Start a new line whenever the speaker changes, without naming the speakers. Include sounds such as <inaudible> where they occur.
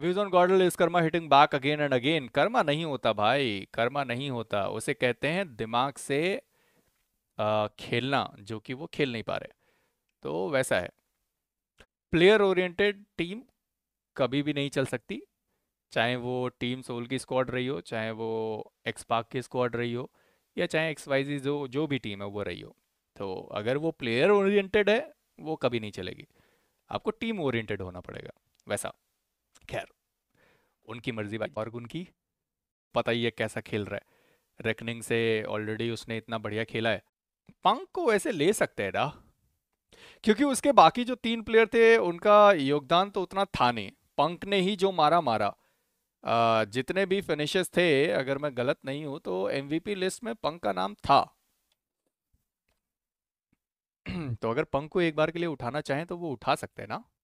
views on गॉडल is karma hitting back again and again karma नहीं होता भाई कर्मा नहीं होता उसे कहते हैं दिमाग से आ, खेलना जो कि वो खेल नहीं पा रहे तो वैसा है प्लेयर ओरिएंटेड टीम कभी भी नहीं चल सकती चाहे वो टीम सोल की स्क्वाड रही हो चाहे वो एक्स पाक की स्क्वाड रही हो या चाहे एक्स वाई जी जो जो भी टीम है वो रही हो तो अगर वो प्लेयर ओरिएंटेड है वो कभी नहीं चलेगी आपको टीम ओरिएंटेड होना पड़ेगा वैसा उनकी मर्जी भाई और उनकी पता ही है कैसा खेल रहा है रेकनिंग से ऑलरेडी उसने इतना बढ़िया खेला है पंक को ऐसे ले सकते हैं ना क्योंकि उसके बाकी जो तीन प्लेयर थे उनका योगदान तो उतना था नहीं पंक ने ही जो मारा मारा जितने भी फिनिशेस थे अगर मैं गलत नहीं हूं तो एमवीपी लिस्ट में पंक का नाम था <clears throat> तो अगर पंक को एक बार के लिए उठाना चाहें तो वो उठा सकते हैं ना